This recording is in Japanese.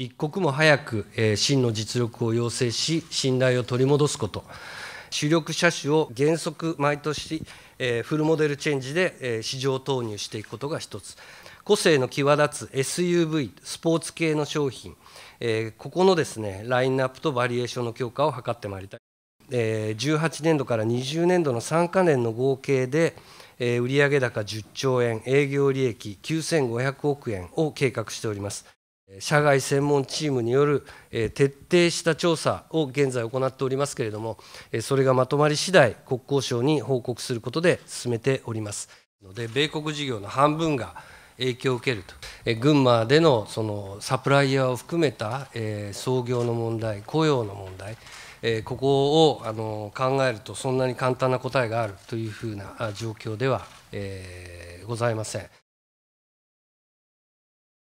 一刻も早く、えー、真の実力を要請し、信頼を取り戻すこと、主力車種を原則毎年、えー、フルモデルチェンジで、えー、市場投入していくことが一つ、個性の際立つ SUV、スポーツ系の商品、えここのですねラインナップとバリエーションの強化を図ってまいりたい。え18年度から20年度の3か年の合計で、え売上高10兆円、営業利益9500億円を計画しております。社外専門チームによる徹底した調査を現在行っておりますけれども、それがまとまり次第、国交省に報告することで進めております。ので、米国事業の半分が影響を受けると、え群馬でのそのサプライヤーを含めた、え創業の問題、雇用の問題、えここをあの考えると、そんなに簡単な答えがあるというふうな状況では、えございません。